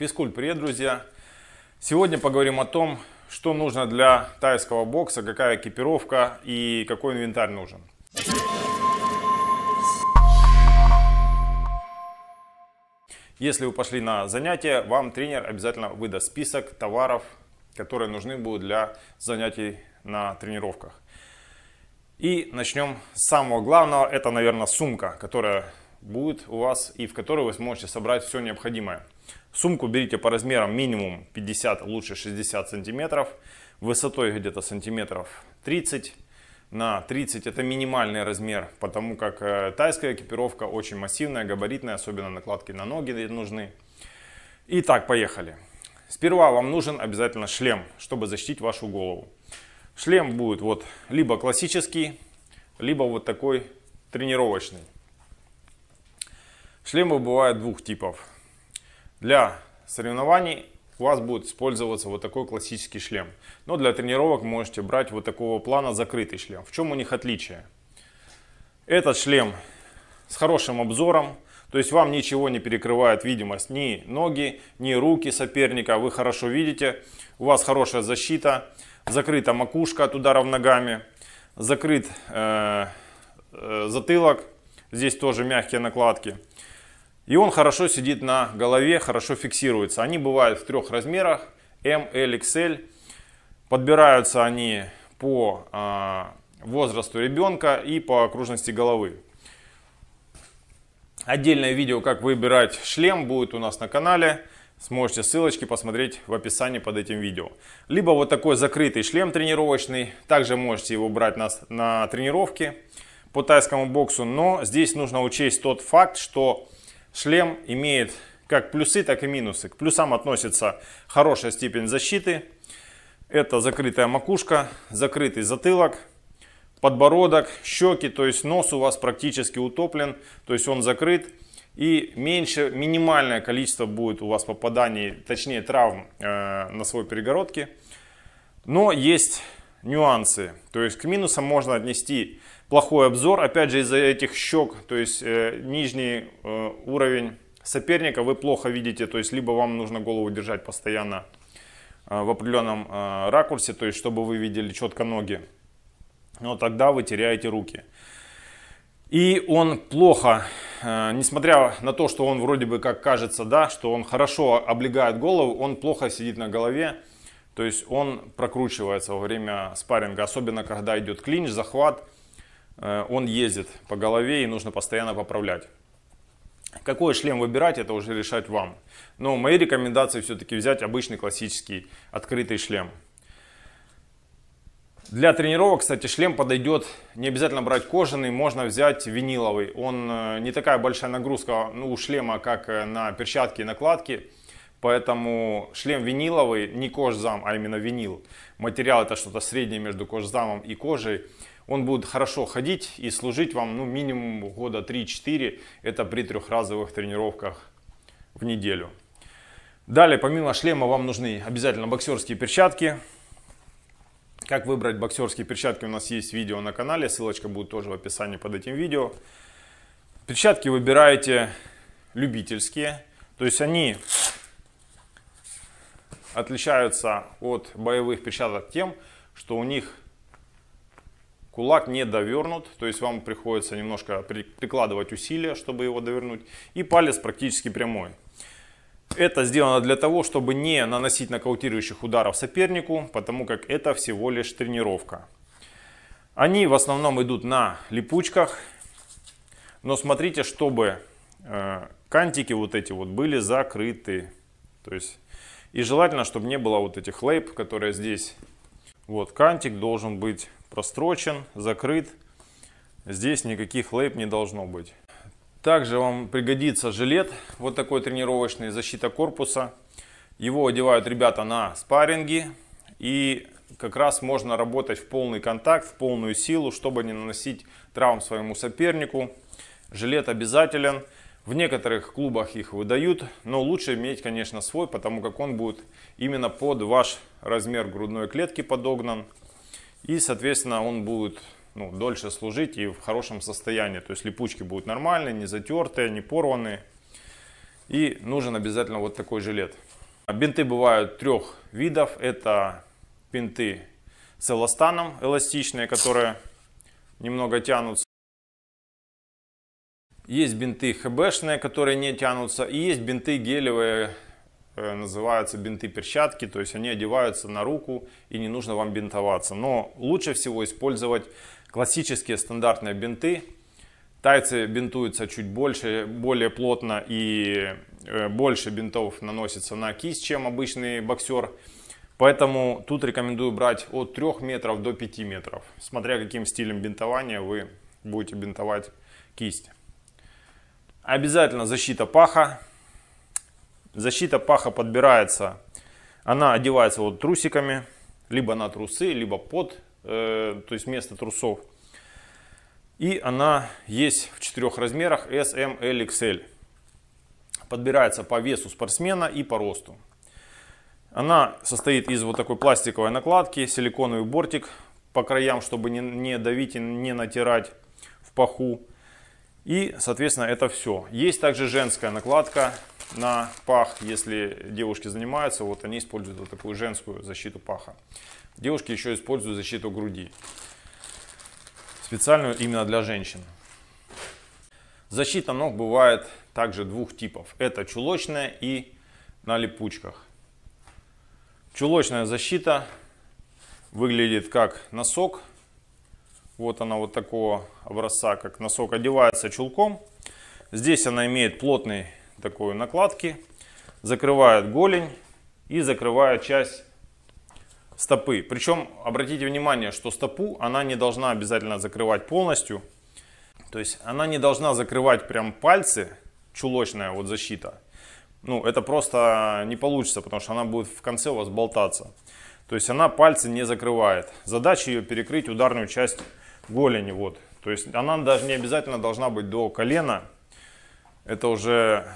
Физкульт, привет, друзья! Сегодня поговорим о том, что нужно для тайского бокса, какая экипировка и какой инвентарь нужен. Если вы пошли на занятия, вам тренер обязательно выдаст список товаров, которые нужны будут для занятий на тренировках. И начнем с самого главного, это, наверное, сумка, которая будет у вас и в которой вы сможете собрать все необходимое. Сумку берите по размерам минимум 50, лучше 60 сантиметров, высотой где-то сантиметров 30 на 30 это минимальный размер, потому как э, тайская экипировка очень массивная, габаритная, особенно накладки на ноги нужны. Итак, поехали. Сперва вам нужен обязательно шлем, чтобы защитить вашу голову. Шлем будет вот либо классический, либо вот такой тренировочный. Шлемы бывают двух типов. Для соревнований у вас будет использоваться вот такой классический шлем. Но для тренировок можете брать вот такого плана закрытый шлем. В чем у них отличие? Этот шлем с хорошим обзором, то есть вам ничего не перекрывает видимость, ни ноги, ни руки соперника, вы хорошо видите, у вас хорошая защита, закрыта макушка от ударов ногами, закрыт э, э, затылок, Здесь тоже мягкие накладки. И он хорошо сидит на голове, хорошо фиксируется. Они бывают в трех размерах, M, L, XL. Подбираются они по а, возрасту ребенка и по окружности головы. Отдельное видео, как выбирать шлем, будет у нас на канале. Сможете ссылочки посмотреть в описании под этим видео. Либо вот такой закрытый шлем тренировочный. Также можете его брать на, на тренировки по тайскому боксу, но здесь нужно учесть тот факт, что шлем имеет как плюсы, так и минусы. К плюсам относится хорошая степень защиты, это закрытая макушка, закрытый затылок, подбородок, щеки, то есть нос у вас практически утоплен, то есть он закрыт. И меньше, минимальное количество будет у вас попаданий, точнее травм э, на свой перегородке. Но есть нюансы. То есть к минусам можно отнести плохой обзор, опять же из-за этих щек, то есть э, нижний э, уровень соперника вы плохо видите, то есть либо вам нужно голову держать постоянно э, в определенном э, ракурсе, то есть чтобы вы видели четко ноги, но тогда вы теряете руки. И он плохо, э, несмотря на то, что он вроде бы как кажется, да, что он хорошо облегает голову, он плохо сидит на голове, то есть он прокручивается во время спарринга, особенно когда идет клинч, захват, Э, он ездит по голове и нужно постоянно поправлять. Какой шлем выбирать, это уже решать вам. Но мои рекомендации все-таки взять обычный классический открытый шлем. Для тренировок, кстати, шлем подойдет, не обязательно брать кожаный, можно взять виниловый. Он э, не такая большая нагрузка ну, у шлема, как э, на перчатки и накладки. Поэтому шлем виниловый, не кожзам, а именно винил. Материал это что-то среднее между кожзамом и кожей. Он будет хорошо ходить и служить вам ну, минимум года 3-4. Это при трехразовых тренировках в неделю. Далее, помимо шлема, вам нужны обязательно боксерские перчатки. Как выбрать боксерские перчатки, у нас есть видео на канале. Ссылочка будет тоже в описании под этим видео. Перчатки выбираете любительские. То есть они отличаются от боевых перчаток тем, что у них кулак не довернут, то есть вам приходится немножко прикладывать усилия, чтобы его довернуть, и палец практически прямой. Это сделано для того, чтобы не наносить нокаутирующих ударов сопернику, потому как это всего лишь тренировка. Они в основном идут на липучках, но смотрите, чтобы э, кантики вот эти вот были закрыты. То есть и желательно, чтобы не было вот этих лейб, которые здесь. Вот кантик должен быть прострочен, закрыт. Здесь никаких лейб не должно быть. Также вам пригодится жилет, вот такой тренировочный, защита корпуса. Его одевают ребята на спарринги. И как раз можно работать в полный контакт, в полную силу, чтобы не наносить травм своему сопернику. Жилет обязателен. В некоторых клубах их выдают, но лучше иметь, конечно, свой, потому как он будет именно под ваш размер грудной клетки подогнан. И, соответственно, он будет ну, дольше служить и в хорошем состоянии. То есть липучки будут нормальные, не затертые, не порванные. И нужен обязательно вот такой жилет. Бинты бывают трех видов. Это бинты с эластаном эластичные, которые немного тянутся. Есть бинты хбшные, которые не тянутся, и есть бинты гелевые, э, называются бинты-перчатки, то есть они одеваются на руку и не нужно вам бинтоваться. Но лучше всего использовать классические стандартные бинты. Тайцы бинтуются чуть больше, более плотно и э, больше бинтов наносится на кисть, чем обычный боксер. Поэтому тут рекомендую брать от 3 метров до 5 метров, смотря каким стилем бинтования вы будете бинтовать кисть. Обязательно защита паха. Защита паха подбирается, она одевается вот трусиками, либо на трусы, либо под, э, то есть место трусов. И она есть в четырех размерах S, M, L, XL. Подбирается по весу спортсмена и по росту. Она состоит из вот такой пластиковой накладки, силиконовый бортик по краям, чтобы не, не давить и не натирать в паху. И, соответственно, это все. Есть также женская накладка на пах, если девушки занимаются, вот они используют вот такую женскую защиту паха. Девушки еще используют защиту груди, специальную именно для женщин. Защита ног бывает также двух типов. Это чулочная и на липучках. Чулочная защита выглядит как носок вот она вот такого образца, как носок одевается чулком. Здесь она имеет плотные такой накладки, закрывает голень и закрывает часть стопы. Причем обратите внимание, что стопу она не должна обязательно закрывать полностью. То есть она не должна закрывать прям пальцы, чулочная вот защита. Ну, это просто не получится, потому что она будет в конце у вас болтаться. То есть она пальцы не закрывает. Задача ее перекрыть ударную часть голени. Вот. То есть она даже не обязательно должна быть до колена. Это уже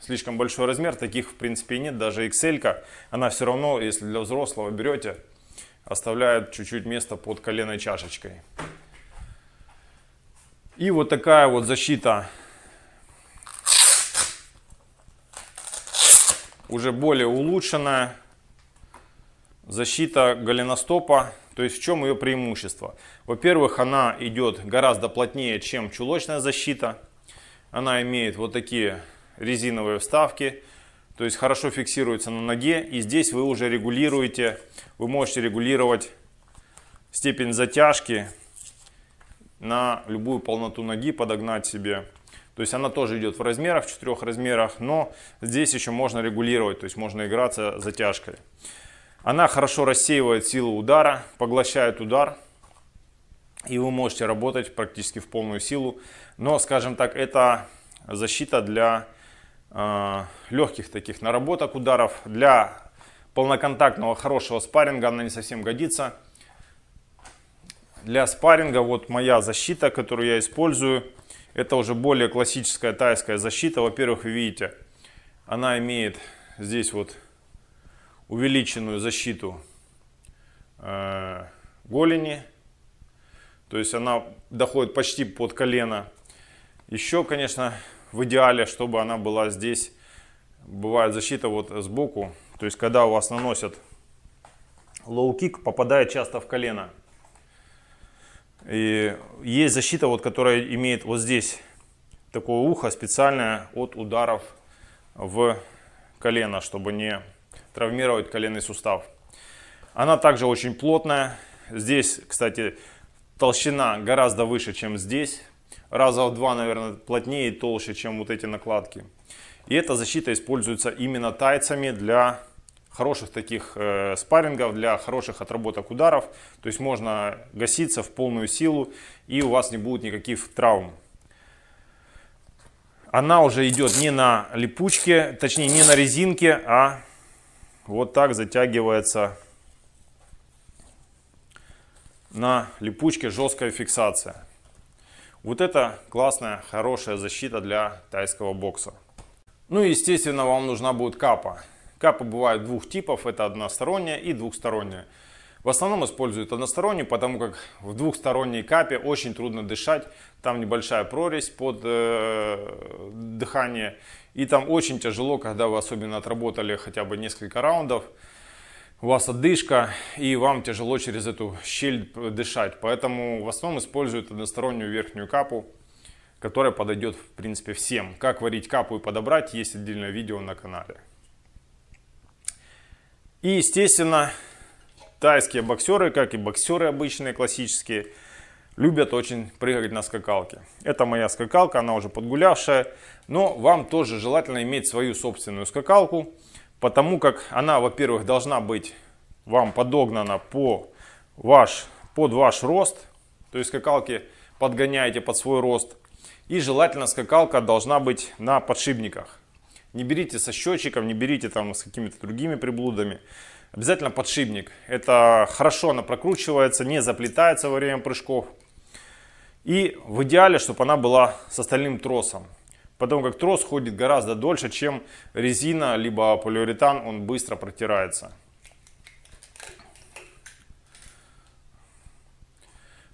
слишком большой размер. Таких, в принципе, нет. Даже XL, -ка, она все равно, если для взрослого берете, оставляет чуть-чуть места под коленной чашечкой. И вот такая вот защита уже более улучшенная защита голеностопа то есть в чем ее преимущество? Во-первых, она идет гораздо плотнее, чем чулочная защита. Она имеет вот такие резиновые вставки, то есть хорошо фиксируется на ноге. И здесь вы уже регулируете, вы можете регулировать степень затяжки на любую полноту ноги, подогнать себе. То есть она тоже идет в размерах, в четырех размерах, но здесь еще можно регулировать, то есть можно играться затяжкой. Она хорошо рассеивает силу удара, поглощает удар, и вы можете работать практически в полную силу. Но, скажем так, это защита для э, легких таких наработок ударов. Для полноконтактного хорошего спарринга она не совсем годится. Для спарринга вот моя защита, которую я использую, это уже более классическая тайская защита. Во-первых, вы видите, она имеет здесь вот увеличенную защиту э, голени. То есть она доходит почти под колено. Еще, конечно, в идеале, чтобы она была здесь, бывает защита вот сбоку. То есть, когда у вас наносят лоу-кик, попадает часто в колено. И есть защита, вот, которая имеет вот здесь такое ухо специальное от ударов в колено, чтобы не травмировать коленный сустав. Она также очень плотная. Здесь, кстати, толщина гораздо выше, чем здесь. Раза в два, наверное, плотнее и толще, чем вот эти накладки. И эта защита используется именно тайцами для хороших таких э, спаррингов, для хороших отработок ударов. То есть можно гаситься в полную силу и у вас не будет никаких травм. Она уже идет не на липучке, точнее не на резинке, а вот так затягивается на липучке жесткая фиксация. Вот это классная, хорошая защита для тайского бокса. Ну и естественно вам нужна будет капа. Капы бывают двух типов, это односторонняя и двухсторонняя. В основном используют одностороннюю, потому как в двухсторонней капе очень трудно дышать. Там небольшая прорезь под э, дыхание. И там очень тяжело, когда вы особенно отработали хотя бы несколько раундов. У вас отдышка, и вам тяжело через эту щель дышать. Поэтому в основном используют одностороннюю верхнюю капу, которая подойдет в принципе всем. Как варить капу и подобрать, есть отдельное видео на канале. И естественно Тайские боксеры, как и боксеры обычные, классические, любят очень прыгать на скакалке. Это моя скакалка, она уже подгулявшая, но вам тоже желательно иметь свою собственную скакалку, потому как она, во-первых, должна быть вам подогнана по ваш, под ваш рост, то есть скакалки подгоняете под свой рост, и желательно скакалка должна быть на подшипниках. Не берите со счетчиком, не берите там с какими-то другими приблудами. Обязательно подшипник. Это хорошо она прокручивается, не заплетается во время прыжков. И в идеале, чтобы она была с остальным тросом. Потому как трос ходит гораздо дольше, чем резина, либо полиуретан, он быстро протирается.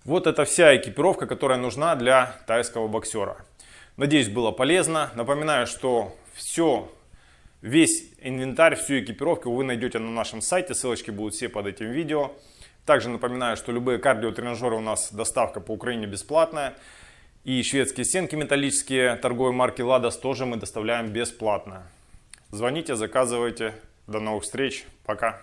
Вот это вся экипировка, которая нужна для тайского боксера. Надеюсь, было полезно. Напоминаю, что все Весь инвентарь, всю экипировку вы найдете на нашем сайте, ссылочки будут все под этим видео. Также напоминаю, что любые кардиотренажеры у нас доставка по Украине бесплатная. И шведские стенки металлические торговой марки Ладос тоже мы доставляем бесплатно. Звоните, заказывайте. До новых встреч. Пока.